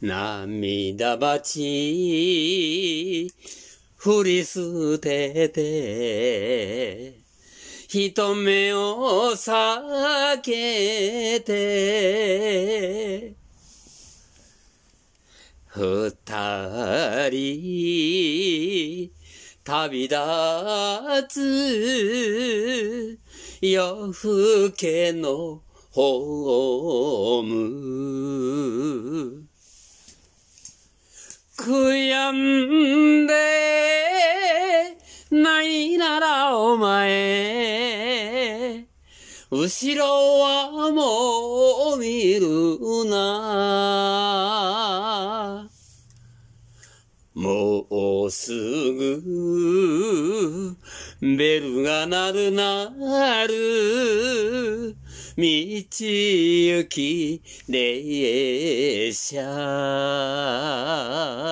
涙鉢、振り捨てて、人目を避けて、二人、旅立つ、夜更けのホーム。悔やんでないならお前、後ろはもう見るな。もうすぐ、ベルが鳴るなる、道行き列車。